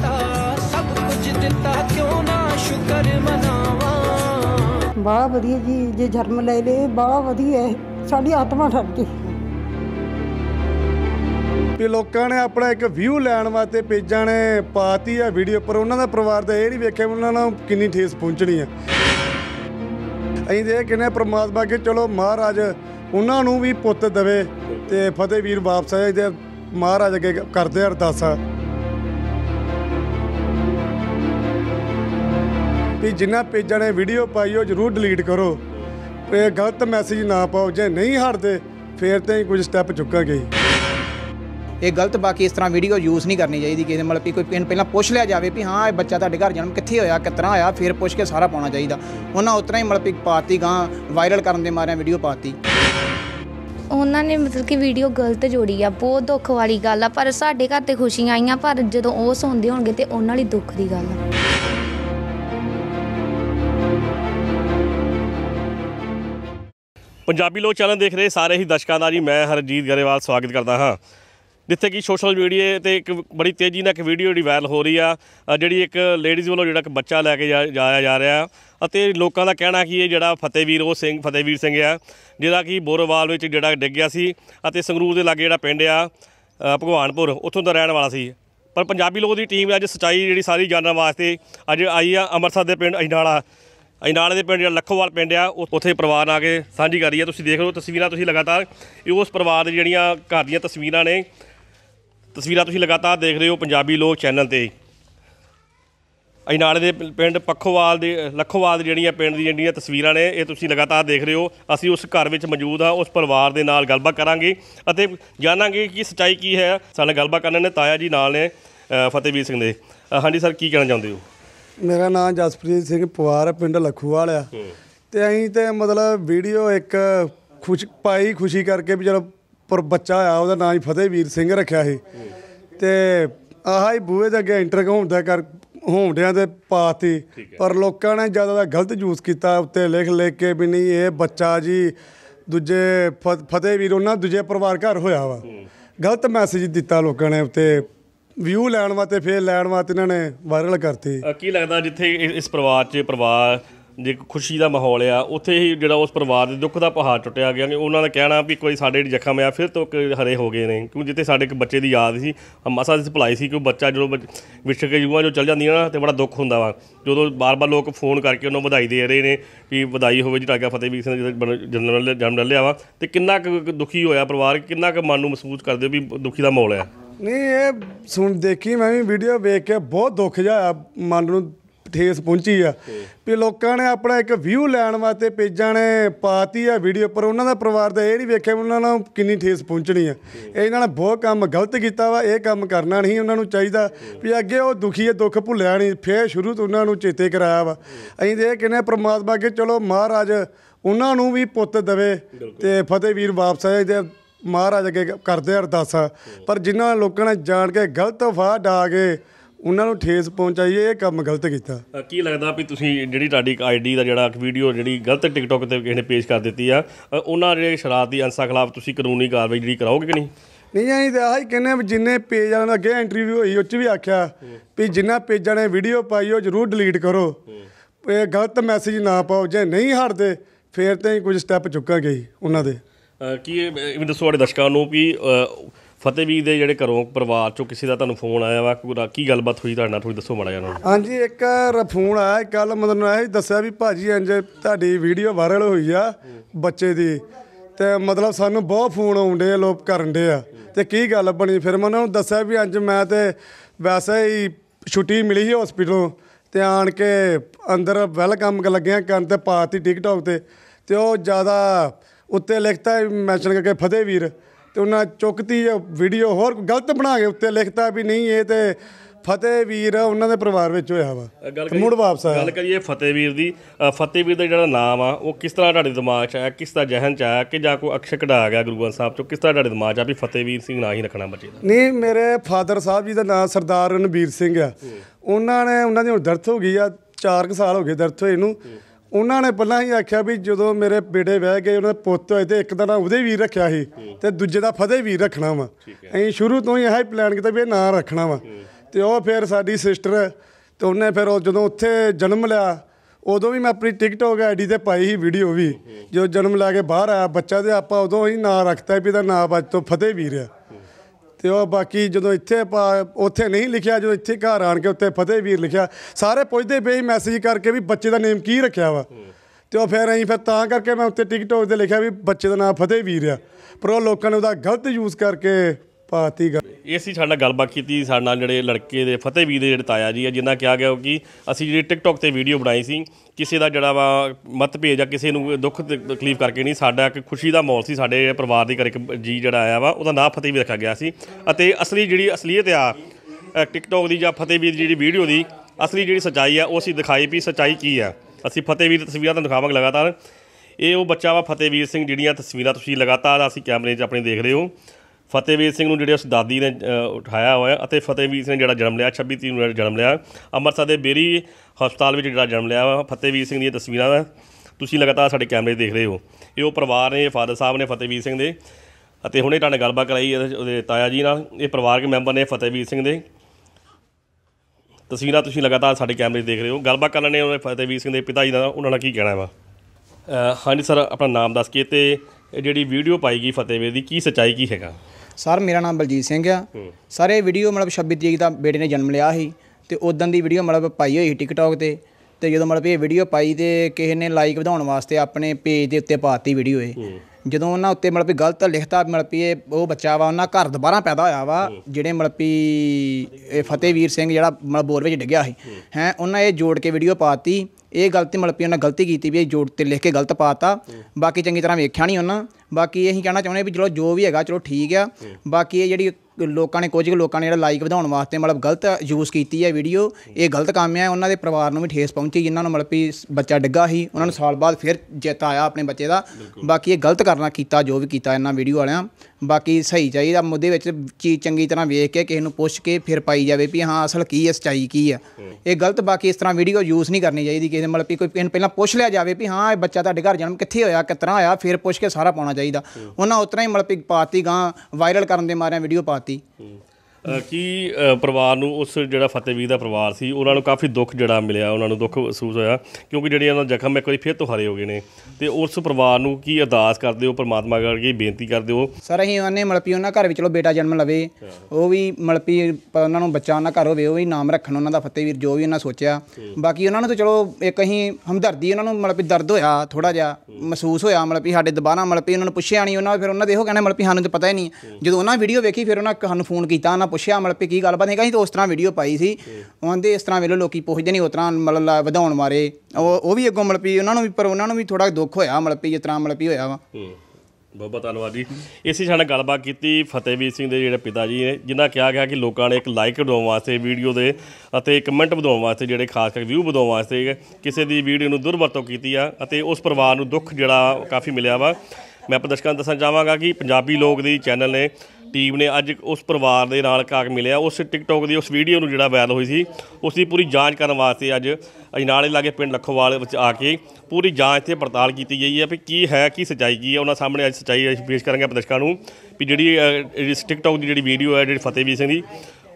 ਬਾ ਸਭ ਕੁਝ ਦਿੱਤਾ ਕਿਉਂ ਨਾ ਸ਼ੁਕਰ ਵਧੀਆ ਜੀ ਜੇ ਜਨਮ ਲੈ ਲੇ ਬਾ ਵਧੀਆ ਸਾਡੀ ਆਤਮਾ ਠੱਗ ਗਈ ਤੇ ਲੋਕਾਂ ਨੇ ਆਪਣਾ ਇੱਕ ਵਿਊ ਲੈਣ ਵਾਸਤੇ ਪੇਜਾਂ ਨੇ ਪਾਤੀ ਆ ਵੀਡੀਓ ਪਰ ਉਹਨਾਂ ਦਾ ਪਰਿਵਾਰ ਦਾ ਇਹ ਨਹੀਂ ਵੇਖਿਆ ਉਹਨਾਂ ਨੂੰ ਕਿੰਨੀ ਠੇਸ ਪਹੁੰਚਣੀ ਆ ਅਸੀਂ ਦੇ ਕਿਨੇ ਪ੍ਰਮਾਤਮਾ ਕਿ ਚਲੋ ਮਹਾਰਾਜ ਉਹਨਾਂ ਨੂੰ ਵੀ ਪੁੱਤ ਦੇਵੇ ਤੇ ਵੀਰ ਵਾਪਸ ਆਏ ਤੇ ਮਹਾਰਾਜ ਅੱਗੇ ਕਰਦੇ ਅਰਦਾਸਾਂ ਵੀ ਜਿਨ੍ਹਾਂ ਪੇਜਾਂ ਨੇ ਵੀਡੀਓ ਪਾਈ ਉਹ ਜ਼ਰੂਰ ਡਿਲੀਟ ਕਰੋ ਤੇ ਗਲਤ ਮੈਸੇਜ ਨਾ ਪਾਓ ਜੇ ਨਹੀਂ ਹਟਦੇ ਫੇਰ ਤੇ ਕੁਝ ਸਟੈਪ ਚੁੱਕਾਂਗੇ ਇਹ ਗਲਤ ਬਾਕੀ ਇਸ ਤਰ੍ਹਾਂ ਵੀਡੀਓ ਯੂਜ਼ ਨਹੀਂ ਕਰਨੀ ਚਾਹੀਦੀ ਕਿਸੇ ਮਤਲਬ ਕਿ ਕੋਈ ਪਹਿਲਾਂ ਪੁੱਛ ਲਿਆ ਜਾਵੇ ਵੀ ਹਾਂ ਇਹ ਬੱਚਾ ਤੁਹਾਡੇ ਘਰ ਜਨਮ ਕਿੱਥੇ ਹੋਇਆ ਕਿਤਨਾ ਆਇਆ ਫਿਰ ਪੁੱਛ ਕੇ ਸਾਰਾ ਪਾਉਣਾ ਚਾਹੀਦਾ ਉਹਨਾਂ ਉਤਰਾ ਹੀ ਮਤਲਬ ਕਿ ਪਾਤੀ ਗਾਂ ਵਾਇਰਲ ਕਰਨ ਦੇ ਮਾਰਿਆ ਵੀਡੀਓ ਪਾਤੀ ਉਹਨਾਂ ਨੇ ਮਤਲਬ ਕਿ ਵੀਡੀਓ ਗਲਤ ਜੋੜੀ ਆ ਬਹੁਤ ਦੁੱਖ ਵਾਲੀ ਗੱਲ ਆ ਪਰ ਸਾਡੇ ਘਰ ਤੇ ਖੁਸ਼ੀਆਂ ਆਈਆਂ ਪਰ ਜਦੋਂ ਉਹ ਸੌਂਦੇ ਹੋਣਗੇ ਤੇ ਉਹਨਾਂ ਲਈ ਦੁੱਖ ਦੀ ਗੱਲ ਆ ਪੰਜਾਬੀ ਲੋਕ ਚੈਨਲ ਦੇਖ ਰਹੇ ਸਾਰੇ ਹੀ ਦਰਸ਼ਕਾਂ ਦਾ ਜੀ ਮੈਂ ਹਰਜੀਤ ਗਰੇਵਾਲ ਸਵਾਗਤ ਕਰਦਾ ਹਾਂ ਜਿੱਥੇ ਕਿ ਸੋਸ਼ਲ ਮੀਡੀਆ ਤੇ ਇੱਕ ਬੜੀ ਤੇਜ਼ੀ ਨਾਲ ਇੱਕ ਵੀਡੀਓ ਜਿਹੜੀ ਵਾਇਰਲ ਹੋ ਰਹੀ ਆ ਜਿਹੜੀ ਇੱਕ ਲੇਡੀਜ਼ ਵੱਲੋਂ ਜਿਹੜਾ ਇੱਕ ਬੱਚਾ ਲੈ ਕੇ ਜਾਇਆ ਜਾ ਰਿਹਾ ਅਤੇ ਲੋਕਾਂ ਦਾ ਕਹਿਣਾ ਕਿ ਇਹ ਜਿਹੜਾ ਫਤਿਹਵੀਰ ਉਹ ਸਿੰਘ ਫਤਿਹਵੀਰ ਸਿੰਘ ਆ ਜਿਹੜਾ ਕਿ ਬੋਰਵਾਲ ਵਿੱਚ ਜਿਹੜਾ ਡਿੱਗ ਗਿਆ ਸੀ ਅਤੇ ਸੰਗਰੂਰ ਦੇ ਲਾਗੇ ਜਿਹੜਾ ਪਿੰਡ ਆ ਭਗਵਾਨਪੁਰ ਉੱਥੋਂ ਦਾ ਰਹਿਣ ਵਾਲਾ ਸੀ ਪਰ ਪੰਜਾਬੀ ਲੋਕ ਦੀ ਟੀਮ ਅੱਜ ਸਚਾਈ ਜਿਹੜੀ ਸਾਰੀ ਜਾਣਨ ਵਾਸਤੇ ਅੱਜ ਆਈ ਆ ਅੰਮ੍ਰਿਤਸਰ ਦੇ ਪਿੰਡ ਅਜਨਾਲਾ ਨਾਲ ਦੇ ਪਿੰਡ ਜਿਹੜਾ ਲੱਖੋਵਾਲ ਪਿੰਡ ਆ ਉੱਥੇ ਪਰਿਵਾਰ ਨਾਲ ਆ ਕੇ ਸਾਂਝੀ ਕਰੀ ਆ ਤੁਸੀਂ ਦੇਖ ਲਓ ਤਸਵੀਰਾਂ ਤੁਸੀਂ ਲਗਾਤਾਰ ਉਸ ਪਰਿਵਾਰ ਦੀ ਜਿਹੜੀਆਂ ਘਰ ਦੀਆਂ ਤਸਵੀਰਾਂ ਨੇ ਤਸਵੀਰਾਂ ਤੁਸੀਂ ਲਗਾਤਾਰ ਦੇਖ ਰਹੇ ਹੋ ਪੰਜਾਬੀ ਲੋਕ ਚੈਨਲ ਤੇ ਨਾਲ ਦੇ ਪਿੰਡ ਪੱਖੋਵਾਲ ਦੇ ਲੱਖੋਵਾਲ ਜਿਹੜੀਆਂ ਪਿੰਡ ਦੀ ਜਿਹੜੀਆਂ ਤਸਵੀਰਾਂ ਨੇ ਇਹ ਤੁਸੀਂ ਲਗਾਤਾਰ ਦੇਖ ਰਹੇ ਹੋ ਅਸੀਂ ਉਸ ਘਰ ਵਿੱਚ ਮੌਜੂਦ ਆ ਉਸ ਪਰਿਵਾਰ ਦੇ ਨਾਲ ਗੱਲਬਾਤ ਕਰਾਂਗੇ ਅਤੇ ਜਾਣਾਂਗੇ ਕਿ ਸਚਾਈ ਕੀ ਹੈ ਸਾਡੇ ਗੱਲਬਾਤ ਕਰਨ ਨੇ ਤਾਇਆ ਜੀ ਨਾਲ ਨੇ ਫਤਿਹਵੀਰ ਸਿੰਘ ਦੇ ਹਾਂਜੀ ਸਰ ਕੀ ਕਹਿਣਾ ਚਾਹੁੰਦੇ ਹੋ ਮੇਰਾ ਨਾਮ ਜਸਪ੍ਰੀਤ ਸਿੰਘ ਪਵਾਰ ਪਿੰਡ ਲਖੂਵਾਲ ਆ ਤੇ ਅਸੀਂ ਤੇ ਮਤਲਬ ਵੀਡੀਓ ਇੱਕ ਖੁਸ਼ ਪਾਈ ਖੁਸ਼ੀ ਕਰਕੇ ਵੀ ਚਲੋ ਪਰ ਬੱਚਾ ਆ ਉਹਦਾ ਨਾਮ ਹੀ ਫਤਿਹਵੀਰ ਸਿੰਘ ਰੱਖਿਆ ਸੀ ਤੇ ਆਹ ਹੀ ਬੂਏ ਦੇ ਅੱਗੇ ਇੰਟਰ ਘੁੰਮਦਾ ਕਰ ਹੋਂਡਿਆਂ ਦੇ ਪਾਤੀ ਪਰ ਲੋਕਾਂ ਨੇ ਜ਼ਿਆਦਾ ਦਾ ਗਲਤ ਯੂਜ਼ ਕੀਤਾ ਉੱਤੇ ਲਿਖ ਲਿਖ ਕੇ ਵੀ ਨਹੀਂ ਇਹ ਬੱਚਾ ਜੀ ਦੂਜੇ ਫਤਿਹਵੀਰ ਉਹਨਾਂ ਦੂਜੇ ਪਰਿਵਾਰ ਘਰ ਹੋਇਆ ਵਾ ਗਲਤ ਮੈਸੇਜ ਦਿੱਤਾ ਲੋਕਾਂ ਨੇ ਉੱਤੇ ਵਿਊ ਲੈਣ ਵਾਸਤੇ ਫੇਰ ਲੈਣ ਵਾਸਤੇ ਇਹਨਾਂ ਨੇ ਵਾਇਰਲ ਕਰਤੀ ਕੀ ਲੱਗਦਾ ਜਿੱਥੇ ਇਸ ਪਰਿਵਾਰ 'ਚ ਪਰਿਵਾਰ ਜੇ ਖੁਸ਼ੀ ਦਾ ਮਾਹੌਲ ਆ ਉੱਥੇ ਹੀ ਜਿਹੜਾ ਉਸ ਪਰਿਵਾਰ ਦੇ ਦੁੱਖ ਦਾ ਪਹਾੜ ਟੁੱਟਿਆ ਗਿਆ ਨੇ ਉਹਨਾਂ ਦਾ ਕਹਿਣਾ ਵੀ ਕੋਈ ਸਾਡੇ ਜਿਹੜੇ ਜ਼ਖਮ ਆ ਫਿਰ ਤੋਂ ਹਰੇ ਹੋ ਗਏ ਨੇ ਕਿਉਂ ਜਿੱਥੇ ਸਾਡੇ ਇੱਕ ਬੱਚੇ ਦੀ ਯਾਦ ਸੀ ਅ, ਦੀ ਭਲਾਈ ਸੀ ਕਿ ਉਹ ਬੱਚਾ ਜਦੋਂ ਵਿਛੜ ਕੇ ਜੂਆ ਜੋ ਚਲ ਜਾਂਦੀਆਂ ਨਾ ਤੇ ਬੜਾ ਦੁੱਖ ਹੁੰਦਾ ਵਾ ਜਦੋਂ ਬਾਰ-ਬਾਰ ਲੋਕ ਫੋਨ ਕਰਕੇ ਉਹਨੂੰ ਵਧਾਈ ਦੇ ਰਹੇ ਨੇ ਵੀ ਵਧਾਈ ਹੋਵੇ ਜੀ ਟਾਗਾ ਫਤਿਹ ਵੀ ਸਿੰਘ ਜਨਰਲ ਦਾ ਜਨਮ ਜਨਮ ਲਿਆ ਵਾ ਤੇ ਕਿੰਨਾ ਕੁ ਦੁਖੀ ਹੋਇਆ ਪਰਿਵਾਰ ਕਿੰਨਾ ਕੁ ਮਨ ਨੂੰ ਮਹਿਸੂਸ ਕਰਦੇ ਵੀ ਦੁਖੀ ਦਾ ਮਾਹੌਲ ਆ ਨਹੀਂ ਇਹ ਸੁਣ ਦੇਖੀ ਮੈਂ ਵੀ ਵੀਡੀਓ ਵੇਖ ਕੇ ਬਹੁਤ ਦੁੱਖ ਜਿਹਾ ਮਨ ਨੂੰ ਠੇਸ ਪਹੁੰਚੀ ਆ ਵੀ ਲੋਕਾਂ ਨੇ ਆਪਣਾ ਇੱਕ ਵਿਊ ਲੈਣ ਵਾਸਤੇ ਪੇਜਾਂ ਨੇ ਪਾਤੀ ਆ ਵੀਡੀਓ ਪਰ ਉਹਨਾਂ ਦਾ ਪਰਿਵਾਰ ਦਾ ਇਹ ਨਹੀਂ ਵੇਖਿਆ ਉਹਨਾਂ ਨੂੰ ਕਿੰਨੀ ਠੇਸ ਪਹੁੰਚਣੀ ਆ ਇਹਨਾਂ ਨੇ ਬਹੁਤ ਕੰਮ ਗਲਤ ਕੀਤਾ ਵਾ ਇਹ ਕੰਮ ਕਰਨਾ ਨਹੀਂ ਉਹਨਾਂ ਨੂੰ ਚਾਹੀਦਾ ਵੀ ਅੱਗੇ ਉਹ ਦੁਖੀ ਹੈ ਦੁੱਖ ਭੁੱਲਿਆ ਨਹੀਂ ਫੇਰ ਸ਼ੁਰੂ ਤੋਂ ਉਹਨਾਂ ਨੂੰ ਚੇਤੇ ਕਰਾਇਆ ਵਾ ਅਸੀਂ ਦੇ ਕਿਨੇ ਪ੍ਰਮਾਤਮਾ ਕੇ ਚਲੋ ਮਹਾਰਾਜ ਉਹਨਾਂ ਨੂੰ ਵੀ ਪੁੱਤ ਦੇਵੇ ਤੇ ਫਤਿਹਵੀਰ ਵਾਪਸ ਆਏ ਤੇ ਮਹਾਰਾਜ ਅੱਗੇ ਕਰਦੇ ਅਰਦਾਸ ਪਰ ਜਿਨ੍ਹਾਂ ਲੋਕਾਂ ਨੇ ਜਾਣ ਕੇ ਗਲਤ ਫਾਹ ਡਾ ਕੇ ਉਹਨਾਂ ਨੂੰ ਠੇਸ ਪਹੁੰਚਾਈ ਇਹ ਕੰਮ ਗਲਤ ਕੀਤਾ ਕੀ ਲੱਗਦਾ ਵੀ ਤੁਸੀਂ ਜਿਹੜੀ ਤੁਹਾਡੀ ਆਈਡੀ ਦਾ ਜਿਹੜਾ ਵੀਡੀਓ ਜਿਹੜੀ ਗਲਤ ਟਿਕਟੌਕ ਤੇ ਕਿਸੇ ਨੇ ਪੇਸ਼ ਕਰ ਦਿੱਤੀ ਆ ਉਹਨਾਂ ਜਿਹੜੇ ਸ਼ਰਾਰਤ ਦੀ ਅੰਸਾ ਖਿਲਾਫ ਤੁਸੀਂ ਕਾਨੂੰਨੀ ਕਾਰਵਾਈ ਜਿਹੜੀ ਕਰਾਓਗੇ ਕਿ ਨਹੀਂ ਨਹੀਂ ਨਹੀਂ ਤੇ ਆਹੀ ਕਿੰਨੇ ਵੀ ਜਿੰਨੇ ਪੇਜ ਵਾਲਿਆਂ ਦਾ ਅੱਗੇ ਇੰਟਰਵਿਊ ਹੋਈ ਉੱਚ ਚ ਵੀ ਆਖਿਆ ਵੀ ਜਿੰਨਾ ਪੇਜਾਂ ਨੇ ਵੀਡੀਓ ਪਾਈ ਉਹ ਜ਼ਰੂਰ ਡਿਲੀਟ ਕਰੋ ਇਹ ਗਲਤ ਮੈਸੇਜ ਨਾ ਪਾਓ ਜੇ ਨਹੀਂ ਹਟਦੇ ਫੇਰ ਤਾਂ ਹੀ ਕੁਝ ਸਟੈਪ ਚੁੱਕਾਂਗੇ ਉਹਨਾਂ ਦੇ ਕੀ ਇਹ ਦੱਸੋ ਸਾਡੇ ਦਰਸ਼ਕਾਂ ਨੂੰ ਵੀ ਫਤਿਹ ਵੀ ਦੇ ਜਿਹੜੇ ਘਰੋਂ ਪਰਿਵਾਰ ਚੋਂ ਕਿਸੇ ਦਾ ਤੁਹਾਨੂੰ ਫੋਨ ਆਇਆ ਵਾ ਕੋਈ ਕੀ ਗੱਲਬਾਤ ਹੋਈ ਤੁਹਾਡੇ ਨਾਲ ਥੋੜੀ ਦੱਸੋ ਮੜਾ ਜਾਨਾਂ ਹਾਂਜੀ ਇੱਕ ਫੋਨ ਆਇਆ ਕੱਲ ਮਤਲਬ ਆਇਆ ਦੱਸਿਆ ਵੀ ਭਾਜੀ ਅੰਜ ਤੁਹਾਡੀ ਵੀਡੀਓ ਵਾਇਰਲ ਹੋਈ ਆ ਬੱਚੇ ਦੀ ਤੇ ਮਤਲਬ ਸਾਨੂੰ ਬਹੁਤ ਫੋਨ ਆਉਂਦੇ ਆ ਲੋਕ ਕਰਨ ਦੇ ਆ ਤੇ ਕੀ ਗੱਲ ਬਣੀ ਫਿਰ ਮੈਂ ਉਹਨਾਂ ਨੂੰ ਦੱਸਿਆ ਵੀ ਅੰਜ ਮੈਂ ਤੇ ਵੈਸੇ ਹੀ ਛੁੱਟੀ ਮਿਲੀ ਸੀ ਹਸਪੀਟਲੋਂ ਤੇ ਆਣ ਕੇ ਅੰਦਰ ਵੈਲਕਮ ਲੱਗੇ ਕਰਨ ਤੇ ਪਾਤੀ ਟਿਕਟੌਕ ਤੇ ਤੇ ਉਹ ਜ਼ਿਆਦਾ ਉੱਤੇ ਲਿਖਤਾ ਮੈਂਸ਼ਨ ਕਰਕੇ ਫਤਿਹ ਵੀਰ ਤੇ ਉਹਨਾਂ ਚੁੱਕਤੀ ਵੀਡੀਓ ਹੋਰ ਗਲਤ ਬਣਾ ਕੇ ਉੱਤੇ ਲਿਖਤਾ ਵੀ ਨਹੀਂ ਇਹ ਤੇ ਫਤਿਹ ਵੀਰ ਉਹਨਾਂ ਦੇ ਪਰਿਵਾਰ ਵਿੱਚ ਹੋਇਆ ਵਾ ਮੁੜ ਵਾਪਸ ਆਇਆ ਗੱਲ ਕਰੀਏ ਫਤਿਹ ਵੀਰ ਦੀ ਫਤਿਹ ਵੀਰ ਦਾ ਜਿਹੜਾ ਨਾਮ ਆ ਉਹ ਕਿਸ ਤਰ੍ਹਾਂ ਤੁਹਾਡੇ ਦਿਮਾਗ 'ਚ ਆਇਆ ਕਿਸ ਤਰ੍ਹਾਂ ਜਹਨ 'ਚ ਆਇਆ ਕਿ ਜਾਂ ਕੋਈ ਅਕਸ਼ਰ ਕਢਾ ਗਿਆ ਗੁਰੂ ਗੋਬਿੰਦ ਸਾਹਿਬ 'ਚੋਂ ਕਿਸ ਤਰ੍ਹਾਂ ਤੁਹਾਡੇ ਦਿਮਾਗ 'ਚ ਆ ਵੀ ਫਤਿਹ ਵੀਰ ਸਿੰਘ ਨਾ ਹੀ ਰੱਖਣਾ ਬੱਚੇ ਦਾ ਨਹੀਂ ਮੇਰੇ ਫਾਦਰ ਸਾਹਿਬ ਜੀ ਦਾ ਨਾਮ ਸਰਦਾਰ ਰਣਵੀਰ ਸਿੰਘ ਆ ਉਹਨਾਂ ਨੇ ਉਹਨਾਂ ਦੀ ਹੁਣ ਦਰਥ ਹੋ ਗਈ ਆ 4 ਸਾਲ ਹੋ ਗਏ ਦਰਥ ਹੋਏ ਨੂੰ ਉਹਨਾਂ ਨੇ ਪਹਿਲਾਂ ਹੀ ਆਖਿਆ ਵੀ ਜਦੋਂ ਮੇਰੇ ਬੇਟੇ ਵਹਿ ਗਏ ਉਹਨਾਂ ਦੇ ਪੁੱਤ ਹੋਏ ਤੇ ਇੱਕ ਦਾ ਨਾਂ ਉਹਦੇ ਵੀਰ ਰੱਖਿਆ ਸੀ ਤੇ ਦੂਜੇ ਦਾ ਫਦੇ ਵੀਰ ਰੱਖਣਾ ਵਾ ਐਂ ਸ਼ੁਰੂ ਤੋਂ ਹੀ ਇਹ ਪਲਾਨ ਕੀਤਾ ਵੀ ਇਹ ਨਾਂ ਰੱਖਣਾ ਵਾ ਤੇ ਉਹ ਫਿਰ ਸਾਡੀ ਸਿਸਟਰ ਤੇ ਉਹਨੇ ਫਿਰ ਉਹ ਜਦੋਂ ਉੱਥੇ ਜਨਮ ਲਿਆ ਉਦੋਂ ਵੀ ਮੈਂ ਆਪਣੀ ਟਿਕਟੋਕ ਆਈਡੀ ਤੇ ਪਾਈ ਸੀ ਵੀਡੀਓ ਵੀ ਜੋ ਜਨਮ ਲਾ ਕੇ ਬਾਹਰ ਆਇਆ ਬੱਚਾ ਤੇ ਆਪਾਂ ਉਦੋਂ ਹੀ ਨਾਂ ਰੱਖਤਾ ਵੀ ਇਹਦਾ ਨਾਂ ਅੱਜ ਤੋਂ ਫਤਿਹ ਵੀਰ ਆ ਤੇ ਉਹ ਬਾਕੀ ਜਦੋਂ ਇੱਥੇ ਉੱਥੇ ਨਹੀਂ ਲਿਖਿਆ ਜਦੋਂ ਇੱਥੇ ਘਰ ਆਣ ਕੇ ਉੱਤੇ ਫਤੇ ਵੀਰ ਲਿਖਿਆ ਸਾਰੇ ਪੁੱਛਦੇ ਪਏ ਮੈਸੇਜ ਕਰਕੇ ਵੀ ਬੱਚੇ ਦਾ ਨੇਮ ਕੀ ਰੱਖਿਆ ਵਾ ਤੇ ਉਹ ਫਿਰ ਅਸੀਂ ਫਿਰ ਤਾਂ ਕਰਕੇ ਮੈਂ ਉੱਤੇ ਟਿਕਟੋਕ ਤੇ ਲਿਖਿਆ ਵੀ ਬੱਚੇ ਦਾ ਨਾਮ ਫਤੇ ਵੀਰ ਆ ਪਰ ਉਹ ਲੋਕਾਂ ਨੇ ਉਹਦਾ ਗਲਤ ਯੂਜ਼ ਕਰਕੇ ਭਾਰਤੀ ਇਹ ਸੀ ਸਾਡਾ ਗੱਲਬਾਤ ਕੀਤੀ ਸਾਡੇ ਨਾਲ ਜਿਹੜੇ ਲੜਕੇ ਦੇ ਫਤਿਹ ਵੀ ਦੇ ਜਿਹੜੇ ਤਾਇਆ ਜੀ ਆ ਜਿੰਨਾ ਕਿਹਾ ਗਿਆ ਕਿ ਅਸੀਂ ਜਿਹੜੀ ਟਿਕਟੌਕ ਤੇ ਵੀਡੀਓ ਬਣਾਈ ਸੀ ਕਿਸੇ ਦਾ ਜਿਹੜਾ ਵਾ ਭੇਜ ਜਾਂ ਕਿਸੇ ਨੂੰ ਦੁੱਖ ਤਕਲੀਫ ਕਰਕੇ ਨਹੀਂ ਸਾਡਾ ਇੱਕ ਖੁਸ਼ੀ ਦਾ ਮੌਲ ਸੀ ਸਾਡੇ ਪਰਿਵਾਰ ਦੇ ਕਰਕੇ ਜੀ ਜਿਹੜਾ ਆਇਆ ਵਾ ਉਹਦਾ ਨਾਂ ਫਤਿਹ ਵੀ ਰੱਖਿਆ ਗਿਆ ਸੀ ਅਤੇ ਅਸਲੀ ਜਿਹੜੀ ਅਸਲੀਅਤ ਆ ਟਿਕਟੌਕ ਦੀ ਜਾਂ ਫਤਿਹ ਵੀ ਜਿਹੜੀ ਵੀਡੀਓ ਦੀ ਅਸਲੀ ਜਿਹੜੀ ਸਚਾਈ ਆ ਉਹ ਅਸੀਂ ਦਿਖਾਈ ਵੀ ਸਚਾਈ ਕੀ ਆ ਅਸੀਂ ਫਤਿਹ ਵੀ ਤਸਵੀਰਾਂ ਤੁਹਾਨੂੰ ਦਿਖਾਵਾਂਗੇ ਲਗਾਤਾਰ ਇਹ ਉਹ ਬੱਚਾ ਵਾ ਫਤਿਹਵੀਰ ਸਿੰਘ ਜਿਹੜੀਆਂ ਤਸਵੀਰਾਂ ਤੁਸੀਂ ਲਗਾਤਾਰ ਅਸੀਂ ਕੈਮਰੇ 'ਚ ਆਪਣੇ ਦੇਖ ਰਹੇ ਹੋ ਫਤਿਹਵੀਰ ਸਿੰਘ ਨੂੰ ਜਿਹੜੇ ਉਸ ਦਾਦੀ ਨੇ ਉਠਾਇਆ ਹੋਇਆ ਅਤੇ ਫਤਿਹਵੀਰ ਸਿੰਘ ਜਿਹੜਾ ਜਨਮ ਲਿਆ 26 ਤਰੀਕ ਨੂੰ ਜਨਮ ਲਿਆ ਅੰਮ੍ਰਿਤਸਰ ਦੇ ਬੇਰੀ ਹਸਪਤਾਲ ਵਿੱਚ ਜਿਹੜਾ ਜਨਮ ਲਿਆ ਫਤਿਹਵੀਰ ਸਿੰਘ ਦੀਆਂ ਤਸਵੀਰਾਂ ਤੁਸੀਂ ਲਗਾਤਾਰ ਸਾਡੇ ਕੈਮਰੇ ਦੇਖ ਰਹੇ ਹੋ ਇਹ ਉਹ ਪਰਿਵਾਰ ਨੇ ਫਾਦਰ ਸਾਹਿਬ ਨੇ ਫਤਿਹਵੀਰ ਸਿੰਘ ਦੇ ਅਤੇ ਹੁਣੇ ਤੁਹਾਡੇ ਗੱਲਬਾਤ ਕਰਾਈ ਉਹਦੇ ਤਾਇਆ ਜੀ ਨਾਲ ਇਹ ਪਰਿਵਾਰਕ ਮੈਂਬਰ ਨੇ ਫਤਿਹਵੀਰ ਸਿੰਘ ਦੇ ਤਸਵੀਰਾਂ ਤੁਸੀਂ ਲਗਾਤਾਰ ਸਾਡੇ ਕੈਮਰੇ ਦੇਖ ਰਹੇ ਹੋ ਗੱਲਬਾਤ ਕਰਨ ਨੇ ਉਹਨੇ ਫਤਿਹਵੀਰ ਸਿੰਘ ਦੇ ਪਿਤਾ ਜੀ ਦਾ ਉਹਨਾਂ ਨਾਲ ਕੀ ਕਹਿਣਾ ਵਾ ਹਾਂਜੀ ਸਰ ਆਪਣਾ ਨਾਮ ਦੱਸ ਕੇ ਤੇ ਜਿਹੜੀ ਵੀਡੀਓ ਪਾਈ ਗਈ ਫਤਿਹਵੀਰ ਦੀ ਕੀ ਸਚਾਈ ਕੀ ਹੈਗਾ ਸਰ ਮੇਰਾ ਨਾਮ ਬਲਜੀਤ ਸਿੰਘ ਆ ਸਰ ਇਹ ਵੀਡੀਓ ਮਤਲਬ 26 ਤਰੀਕ ਦਾ ਬੇਟੇ ਨੇ ਜਨਮ ਲਿਆ ਸੀ ਤੇ ਉਦੋਂ ਦੀ ਵੀਡੀਓ ਮਤਲਬ ਪਾਈ ਹੋਈ ਸੀ ਟਿਕਟੌਕ ਤੇ ਤੇ ਜਦੋਂ ਮਤਲਬ ਇਹ ਵੀਡੀਓ ਪਾਈ ਤੇ ਕਿਸੇ ਨੇ ਲਾਈਕ ਵਧਾਉਣ ਵਾਸਤੇ ਆਪਣੇ ਪੇਜ ਦੇ ਉੱਤੇ ਪਾਤੀ ਵੀਡੀਓ ਇਹ ਜਦੋਂ ਉਹਨਾਂ ਉੱਤੇ ਮਤਲਬ ਗਲਤ ਲਿਖਤਾ ਮਤਲਬ ਇਹ ਉਹ ਬੱਚਾ ਵਾ ਉਹਨਾਂ ਘਰ ਦੁਬਾਰਾ ਪੈਦਾ ਹੋਇਆ ਵਾ ਜਿਹੜੇ ਮਤਲਬ ਇਹ ਫਤਿਹਵੀਰ ਸਿੰਘ ਜਿਹੜਾ ਮਤਲਬ ਬੋਰ ਵਿੱਚ ਡਿੱਗਿਆ ਸੀ ਹੈ ਉਹਨਾਂ ਇਹ ਜੋੜ ਕੇ ਵੀਡੀਓ ਪਾਤੀ ਇਹ ਗਲਤੀ ਮਲਪੀ ਉਹਨਾਂ ਗਲਤੀ ਕੀਤੀ ਵੀ ਇਹ ਜੋੜ ਤੇ ਲਿਖ ਕੇ ਗਲਤ ਪਾਤਾ ਬਾਕੀ ਚੰਗੀ ਤਰ੍ਹਾਂ ਵੇਖਿਆ ਨਹੀਂ ਉਹਨਾਂ ਬਾਕੀ ਇਹੀ ਕਹਿਣਾ ਚਾਹੁੰਦੇ ਵੀ ਚਲੋ ਜੋ ਵੀ ਹੈਗਾ ਚਲੋ ਠੀਕ ਆ ਬਾਕੀ ਇਹ ਜਿਹੜੀ ਲੋਕਾਂ ਨੇ ਕੁਝ ਲੋਕਾਂ ਨੇ ਜਿਹੜਾ ਲਾਈਕ ਵਧਾਉਣ ਵਾਸਤੇ ਮਤਲਬ ਗਲਤ ਯੂਜ਼ ਕੀਤੀ ਹੈ ਵੀਡੀਓ ਇਹ ਗਲਤ ਕੰਮ ਹੈ ਉਹਨਾਂ ਦੇ ਪਰਿਵਾਰ ਨੂੰ ਵੀ ਠੇਸ ਪਹੁੰਚੀ ਜਿਨ੍ਹਾਂ ਨੂੰ ਮਲਪੀ ਬੱਚਾ ਡਿੱਗਾ ਸੀ ਉਹਨਾਂ ਨੂੰ ਸਾਲ ਬਾਅਦ ਫਿਰ ਜਿੱਤ ਆਇਆ ਆਪਣੇ ਬੱਚੇ ਦਾ ਬਾਕੀ ਇਹ ਗਲਤ ਕਰਨਾ ਕੀਤਾ ਜੋ ਵੀ ਕੀਤਾ ਇਹਨਾਂ ਵੀਡੀਓ ਵਾਲਿਆਂ ਬਾਕੀ ਸਹੀ ਚਾਹੀਦਾ ਮੁੱਦੇ ਵਿੱਚ ਚੀਜ਼ ਚੰਗੀ ਤਰ੍ਹਾਂ ਵੇਖ ਕੇ ਕਿਸੇ ਨੂੰ ਪੁੱਛ ਕੇ ਫਿਰ ਪਾਈ ਜਾਵੇ ਵੀ ਹਾਂ ਅਸਲ ਕੀ ਹੈ ਸਚਾਈ ਕੀ ਆ ਇਹ ਗਲਤ ਬਾਕੀ ਇਸ ਤਰ੍ਹਾਂ ਵੀਡੀਓ ਯੂਜ਼ ਨਹੀਂ ਕਰਨੀ ਚਾਹੀਦੀ ਕਿਸੇ ਮਤਲਬ ਵੀ ਕੋਈ ਪਹਿਲਾਂ ਪੁੱਛ ਲਿਆ ਜਾਵੇ ਵੀ ਹਾਂ ਇਹ ਬੱਚਾ ਤੁਹਾਡੇ ਘਰ ਜਨਮ ਕਿੱਥੇ ਹੋਇਆ ਕਿਤਨਾ ਆਇਆ ਫਿਰ ਪੁੱਛ ਕੇ ਸਾਰਾ ਪਾਉਣਾ ਚਾਹੀਦਾ ਉਹਨਾਂ ਉਤਰਾ ਹੀ ਮਤਲਬ ਪਾਤੀ ਗਾਂ ਵਾਇਰਲ ਕਰਨ ਦੇ ਮਾਰਿਆ ਵੀਡੀਓ ਪਾਤੀ ਕਿ ਪਰਿਵਾਰ ਨੂੰ ਉਸ ਜਿਹੜਾ ਫਤਿਹਵੀਰ ਦਾ ਪਰਿਵਾਰ ਸੀ ਉਹਨਾਂ ਨੂੰ ਕਾਫੀ ਦੁੱਖ ਜਿਹੜਾ ਮਿਲਿਆ ਉਹਨਾਂ ਨੂੰ ਦੁੱਖ ਮਹਿਸੂਸ ਹੋਇਆ ਕਿਉਂਕਿ ਜਿਹੜੇ ਉਹਨਾਂ ਜ਼ਖਮ ਇੱਕ ਵਾਰੀ ਫੇਰ ਤੋਂ ਹਰੇ ਹੋ ਗਏ ਨੇ ਤੇ ਉਸ ਪਰਿਵਾਰ ਨੂੰ ਕੀ ਅਰਦਾਸ ਕਰਦੇ ਹੋ ਪਰਮਾਤਮਾ ਅੱਗੇ ਬੇਨਤੀ ਕਰਦੇ ਹੋ ਸਰ ਅਸੀਂ ਉਹਨੇ ਮਲਪੀ ਉਹਨਾਂ ਘਰ ਵਿੱਚ ਲੋ ਬੇਟਾ ਜਨਮ ਲਵੇ ਉਹ ਵੀ ਮਲਪੀ ਉਹਨਾਂ ਨੂੰ ਬੱਚਾ ਉਹਨਾਂ ਘਰ ਹੋਵੇ ਉਹ ਵੀ ਨਾਮ ਰੱਖਣ ਉਹਨਾਂ ਦਾ ਫਤਿਹਵੀਰ ਜੋ ਵੀ ਉਹਨਾਂ ਸੋਚਿਆ ਬਾਕੀ ਉਹਨਾਂ ਨੂੰ ਤਾਂ ਚਲੋ ਇੱਕ ਅਸੀਂ ਹਮਦਰਦੀ ਉਹਨਾਂ ਨੂੰ ਮਲਪੀ ਦਰਦ ਹੋਇਆ ਥੋੜਾ ਜਿਹਾ ਮਹਿਸੂਸ ਹੋਇਆ ਮਲਪੀ ਸਾਡੇ ਦੁਬਾਰਾ ਮਲਪੀ ਉਹਨਾਂ ਨੂੰ ਪੁੱਛਿਆ ਨਹੀਂ ਉਹਨਾਂ ਫਿਰ ਉਹਨਾਂ ਦੇ ਇਹੋ ਮਲਪੀ ਸਾਨੂੰ ਤਾਂ ਪਤਾ ਹੀ ਨਹੀਂ ਜਦੋਂ ਉਹਨਾਂ ਵੀਡੀਓ ਵੇਖੀ ਫਿਰ ਉਹਨਾਂ ਸਾਨੂੰ ਫੋਨ ਕੀਤਾ ਉਹਨਾਂ ਪੁੱਛਿਆ ਮਤਲਬ ਕੀ ਗੱਲਬਾਤ ਹੈਗਾ ਸੀ ਤਾਂ ਉਸ ਤਰ੍ਹਾਂ ਵੀਡੀਓ ਪਾਈ ਸੀ ਉਹਦੇ ਇਸ ਤਰ੍ਹਾਂ ਵੇਲੇ ਲੋਕੀ ਪੁੱਛਦੇ ਨਹੀਂ ਉਸ ਤਰ੍ਹਾਂ ਮਤਲਬ ਵਧਾਉਣ ਮਾਰੇ ਉਹ ਉਹ ਵੀ ਅੱਗੋਂ ਮਤਲਬ ਉਹਨਾਂ ਨੂੰ ਵੀ ਪਰ ਉਹਨਾਂ ਨੂੰ ਵੀ ਥੋੜਾ ਦੁੱਖ ਹੋਇਆ ਮਤਲਬ ਇਸ ਤਰ੍ਹਾਂ ਮਤਲਬ ਹੋਇਆ ਵਾ ਬਹੁਤ ਬਹੁਤ ਧੰਨਵਾਦ ਜੀ ਇਸੇ ਸਾਡੇ ਗੱਲਬਾਤ ਕੀਤੀ ਫਤਿਹਵੀਰ ਸਿੰਘ ਦੇ ਜਿਹੜੇ ਪਿਤਾ ਜੀ ਨੇ ਜਿਨ੍ਹਾਂ ਕਿਹਾ ਗਿਆ ਕਿ ਲੋਕਾਂ ਨੇ ਇੱਕ ਲਾਈਕ ਵਧਾਉਣ ਵਾਸਤੇ ਵੀਡੀਓ ਦੇ ਅਤੇ ਕਮੈਂਟ ਵਧਾਉਣ ਵਾਸਤੇ ਜਿਹੜੇ ਖਾਸ ਕਰਕੇ ਵਿਊ ਵਧਾਉਣ ਵਾਸਤੇ ਕਿਸੇ ਦੀ ਵੀਡੀਓ ਨੂੰ ਦੁਰਵਰਤੋਂ ਕੀਤੀ ਆ ਅਤੇ ਉਸ ਪਰਿਵਾਰ ਨੂੰ ਦੁੱਖ ਜਿਹੜਾ ਕਾਫੀ ਮਿਲਿਆ ਵਾ ਮੈਂ ਆਪ ਦਰਸ਼ਕਾਂ ਨੂੰ ਦੱਸਣਾ ਚਾਹਾਂਗਾ ਕਿ ਪੰਜਾਬੀ ਲੋਕ ਦੀ ਚੈਨਲ ਨੇ ਟੀਮ ਨੇ ਅੱਜ ਉਸ ਪਰਿਵਾਰ ਦੇ ਨਾਲ ਕਾਕ ਮਿਲਿਆ ਉਸ ਟਿਕਟੌਕ ਦੀ ਉਸ ਵੀਡੀਓ ਨੂੰ ਜਿਹੜਾ ਵਾਇਰਲ ਹੋਈ ਸੀ ਉਸ ਦੀ ਪੂਰੀ ਜਾਂਚ ਕਰਨ ਵਾਸਤੇ ਅੱਜ ਅਜਨਾਲੇ ਲਾਗੇ ਪਿੰਡ ਲਖੋਵਾਲ ਵਿੱਚ ਆ ਕੇ ਪੂਰੀ ਜਾਂਚ ਤੇ ਪੜਤਾਲ ਕੀਤੀ ਗਈ ਹੈ ਵੀ ਕੀ ਹੈ ਕੀ ਸਚਾਈ ਕੀ ਹੈ ਉਹਨਾਂ ਸਾਹਮਣੇ ਅੱਜ ਸਚਾਈ ਪੇਸ਼ ਕਰਾਂਗੇ ਦਰਸ਼ਕਾਂ ਨੂੰ ਵੀ ਜਿਹੜੀ ਟਿਕਟੌਕ ਦੀ ਜਿਹੜੀ ਵੀਡੀਓ ਹੈ ਜਿਹੜੀ ਫਤਿਹਵੀਰ ਸਿੰਘ ਦੀ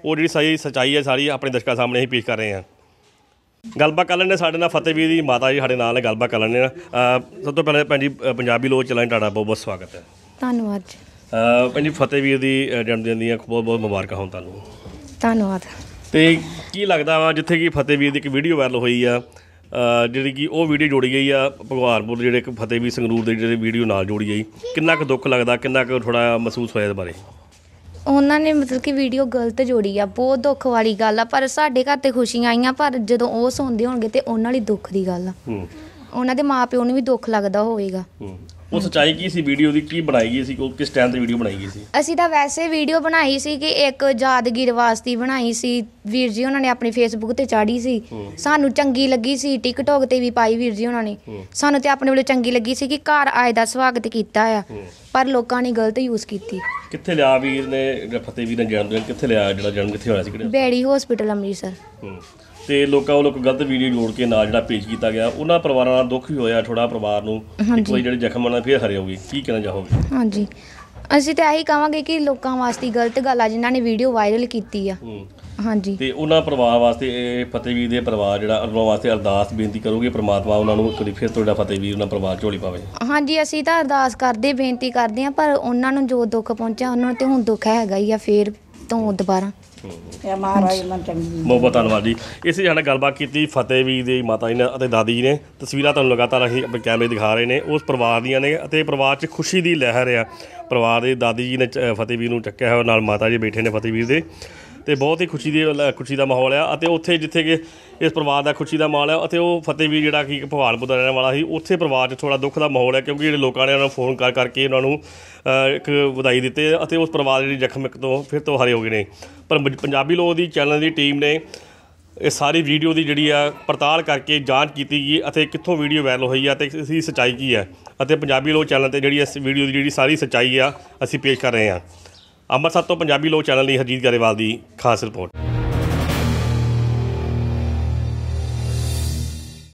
ਉਹ ਜਿਹੜੀ ਸਹੀ ਸਚਾਈ ਹੈ ਸਾਰੀ ਆਪਣੇ ਦਰਸ਼ਕਾਂ ਸਾਹਮਣੇ ਅਸੀਂ ਪੇਸ਼ ਕਰ ਰਹੇ ਹਾਂ ਗੱਲਬਾਤ ਕਰਨ ਲੈਣੇ ਸਾਡੇ ਨਾਲ ਫਤਿਹਵੀਰ ਦੀ ਮਾਤਾ ਜੀ ਸਾਡੇ ਨਾਲ ਗੱਲਬਾਤ ਕਰਨ ਨੇ ਸਭ ਤੋਂ ਪਹਿਲਾਂ ਭੈਣ ਜੀ ਪੰਜਾਬੀ ਲੋਕ ਚਲਾਣ ਤੁਹਾਡਾ ਬਹੁਤ ਬਹੁਤ ਸਵਾਗਤ ਹੈ ਧੰਨਵਾਦ ਜੀ ਪੰਜੀ ਫਤਿਹਵੀਰ ਦੀ ਜਨਮ ਦਿਨ ਦੀਆਂ ਬਹੁਤ ਬਹੁਤ ਮੁਬਾਰਕਾਂ ਹੋਣ ਤੁਹਾਨੂੰ ਧੰਨਵਾਦ ਤੇ ਕੀ ਲੱਗਦਾ ਵਾ ਜਿੱਥੇ ਕੀ ਫਤਿਹਵੀਰ ਦੀ ਇੱਕ ਵੀਡੀਓ ਵਾਇਰਲ ਹੋਈ ਆ ਜਿਹੜੀ ਕੀ ਉਹ ਵੀਡੀਓ ਜੋੜੀ ਗਈ ਆ ਭਗਵਾਨਪੁਰ ਜਿਹੜੇ ਇੱਕ ਫਤਿਹਵੀਰ ਸੰਗਰੂਰ ਦੇ ਜਿਹੜੇ ਵੀਡੀਓ ਨਾਲ ਜੋੜੀ ਗਈ ਕਿੰਨਾ ਕੁ ਦੁੱਖ ਲੱਗਦਾ ਕਿੰਨਾ ਕੁ ਥੋੜਾ ਮਹਿਸੂਸ ਹੋਇਆ ਇਸ ਬਾਰੇ ਉਹਨਾਂ ਨੇ ਮਤਲਬ ਕਿ ਵੀਡੀਓ ਗਲਤ ਜੋੜੀ ਆ ਬਹੁਤ ਦੁੱਖ ਵਾਲੀ ਗੱਲ ਆ ਪਰ ਸਾਡੇ ਘਰ ਤੇ ਖੁਸ਼ੀਆਂ ਆਈਆਂ ਪਰ ਜਦੋਂ ਉਹ ਸੁਣਦੇ ਹੋਣਗੇ ਤੇ ਉਹਨਾਂ ਲਈ ਦੁੱਖ ਦੀ ਗੱਲ ਆ ਉਹਨਾਂ ਦੇ ਮਾਪਿਓ ਨੂੰ ਵੀ ਦੁੱਖ ਲੱਗਦਾ ਹੋਵੇਗਾ ਉਹ ਸਚਾਈ ਕੀ ਸੀ ਵੀਡੀਓ ਦੀ ਕੀ ਬਣਾਈ ਗਈ ਸੀ ਕਿਸ ਟਾਈਮ ਤੇ ਵੀਡੀਓ ਬਣਾਈ ਗਈ ਸੀ ਅਸੀਂ ਤਾਂ ਵੈਸੇ ਵੀਡੀਓ ਬਣਾਈ ਸੀ ਕਿ ਇੱਕ ਯਾਦਗਾਰ ਵਾਸਤੇ ਬਣਾਈ ਸੀ ਵੀਰ ਜੀ ਉਹਨਾਂ ਨੇ ਆਪਣੀ ਫੇਸਬੁੱਕ ਤੇ ਚਾੜੀ ਸੀ ਸਾਨੂੰ ਚੰਗੀ ਲੱਗੀ ਸੀ ਟਿਕਟੌਕ ਤੇ ਵੀ ਪਾਈ ਵੀਰ ਜੀ ਉਹਨਾਂ ਨੇ ਸਾਨੂੰ ਤੇ ਆਪਣੇ ਵੱਲੋਂ ਚੰਗੀ ਲੱਗੀ ਸੀ ਕਿ ਘਰ ਆਏ ਦਾ ਸਵਾਗਤ ਕੀਤਾ ਆ ਪਰ ਲੋਕਾਂ ਨੇ ਗਲਤ ਯੂਜ਼ ਕੀਤੀ ਕਿੱਥੇ ਲਿਆ ਵੀਰ ਨੇ ਫਤਿਹ ਵੀਰ ਨੇ ਜਨਮ ਦਿਨ ਕਿੱਥੇ ਲਿਆ ਜਿਹੜਾ ਜਨਮ ਕਿੱਥੇ ਹੋਇਆ ਸੀ ਕਿਹੜੇ ਬੈੜੀ ਹਸਪੀਟਲ ਅੰਮ੍ਰਿਤਸਰ ਤੇ ਲੋਕਾਂ ਵੱਲੋਂ ਕੋਈ ਗਲਤ ਵੀਡੀਓ ਜੋੜ ਕੇ ਨਾਲ ਜਿਹੜਾ ਪੇਸ਼ ਕੀਤਾ ਗਿਆ ਉਹਨਾਂ ਪਰਿਵਾਰਾਂ ਦਾ ਦੁੱਖ ਵੀ ਹੋਇਆ ਥੋੜਾ ਪਰਿਵਾਰ ਨੂੰ ਇੱਕ ਵਾਰੀ ਜਿਹੜੇ ਜ਼ਖਮ ਨਾਲ ਫੇਰ ਹਰੇ ਹੋਗੇ ਕੀ ਕਹਿਣਾ ਚਾਹੋਗੇ ਹਾਂਜੀ ਅਸੀਂ ਤਾਂ ਇਹੀ ਕਹਾਂਗੇ ਕਿ ਲੋਕਾਂ ਵਾਸਤੇ ਗਲਤ ਗੱਲ ਆ ਜਿਨ੍ਹਾਂ ਨੇ ਵੀਡੀਓ ਵਾਇਰਲ ਕੀਤੀ ਆ ਹਾਂਜੀ ਤੇ ਉਹਨਾਂ ਪਰਿਵਾਰ ਵਾਸਤੇ ਇਹ ਫਤਿਹਵੀਰ ਦੇ ਪਰਿਵਾਰ ਜਿਹੜਾ ਅਰਦਾਸ ਵਾਸਤੇ ਅਰਦਾਸ ਬੇਨਤੀ ਕਰੋਗੇ ਪ੍ਰਮਾਤਮਾ ਉਹਨਾਂ ਨੂੰ ਇੱਕ ਫਿਰ ਤੋਂ ਜਿਹੜਾ ਫਤਿਹਵੀਰ ਉਹਨਾਂ ਪਰਿਵਾਰ ਝੋਲੀ ਪਾਵੇ ਹਾਂਜੀ ਅਸੀਂ ਤਾਂ ਅਰਦਾਸ ਕਰਦੇ ਬੇਨਤੀ ਕਰਦੇ ਆ ਪਰ ਉਹਨਾਂ ਨੂੰ ਜੋ ਦੁੱਖ ਪਹੁੰਚਿਆ ਉਹਨਾਂ ਨੂੰ ਤੇ ਹੁਣ ਦੁੱਖ ਹੈਗਾ ਹੀ ਆ ਫੇਰ ਤੋਂ ਦੁਬਾਰਾ ਇਹ ਮਹਾਰਾਜ ਨਾਲ ਚੰਗੀ ਬਹੁਤ ਬਹੁਤ ਧੰਨਵਾਦ ਜੀ ਇਸੇ ਸਾਡੇ ਗੱਲਬਾਤ ਕੀਤੀ ਫਤਿਹ ਵੀ ਦੀ ਮਾਤਾ ਜੀ ਨੇ ਅਤੇ ਦਾਦੀ ਜੀ ਨੇ ਤਸਵੀਰਾਂ ਤੁਹਾਨੂੰ ਲਗਾਤਾਰ ਅਸੀਂ ਆਪਣੇ ਕੈਮਰੇ ਦਿਖਾ ਰਹੇ ਨੇ ਉਸ ਪਰਿਵਾਰ ਦੀਆਂ ਨੇ ਅਤੇ ਪਰਿਵਾਰ 'ਚ ਖੁਸ਼ੀ ਦੀ ਲਹਿਰ ਆ ਪਰਿਵਾਰ ਦੇ ਦਾਦੀ ਜੀ ਨੇ ਫਤਿਹ ਨੂੰ ਚੱਕਿਆ ਹੋਇਆ ਨਾਲ ਮਾਤਾ ਜੀ ਬੈਠੇ ਨੇ ਫਤਿਹ ਦੇ ਤੇ ਬਹੁਤ ਹੀ ਖੁਸ਼ੀ ਦੀ ਖੁਸ਼ੀ ਦਾ ਮਾਹੌਲ ਆ ਅਤੇ ਉੱਥੇ ਜਿੱਥੇ ਕਿ ਇਸ ਪਰਿਵਾਰ ਦਾ ਖੁਸ਼ੀ ਦਾ ਮਾਲ ਹੈ ਅਤੇ ਉਹ ਫਤਿਹ ਵੀ ਜਿਹੜਾ ਕਿ ਭਵਾਨਪੁਰ ਦਾ ਰਹਿਣ ਵਾਲਾ ਸੀ ਉੱਥੇ ਪਰਿਵਾਰ 'ਚ ਥੋੜਾ ਦੁੱਖ ਦਾ ਮਾਹੌਲ ਹੈ ਕਿਉਂਕਿ ਜਿਹੜੇ ਲੋਕਾਂ ਨੇ ਉਹਨਾਂ ਨੂੰ ਫੋਨ ਕਰ ਕਰਕੇ ਉਹਨਾਂ ਨੂੰ ਇੱਕ ਵਧਾਈ ਦਿੱਤੇ ਅਤੇ ਉਸ ਪਰਿਵਾਰ ਦੇ ਜ਼ਖਮ ਤੋਂ ਫਿਰ ਤੋਂ ਹਰੇ ਹੋ ਗਏ ਨੇ ਪਰ ਪੰਜਾਬੀ ਲੋਕ ਦੀ ਚੈਨਲ ਦੀ ਟੀਮ ਨੇ ਇਹ ਸਾਰੀ ਵੀਡੀਓ ਦੀ ਜਿਹੜੀ ਆ ਪੜਤਾਲ ਕਰਕੇ ਜਾਂਚ ਕੀਤੀ ਗਈ ਅਤੇ ਕਿੱਥੋਂ ਵੀਡੀਓ ਵਾਇਰਲ ਹੋਈ ਆ ਤੇ ਇਸੀ ਸਚਾਈ ਕੀ ਹੈ ਅਤੇ ਪੰਜਾਬੀ ਲੋਕ ਚੈਨਲ ਤੇ ਜਿਹੜੀ ਇਸ ਵੀਡੀਓ ਦੀ ਜਿਹੜੀ ਸਾਰੀ ਸਚਾਈ ਆ ਅਸੀਂ ਪੇਸ਼ ਕਰ ਰਹੇ ਹਾਂ ਅੰਮ੍ਰਿਤਸਰ ਤੋਂ ਪੰਜਾਬੀ ਲੋਕ ਚੈਨਲ ਲਈ ਹਰਜੀਤ ਗਰੇਵਾਲ ਦੀ ਖਾਸ ਰਿਪੋਰਟ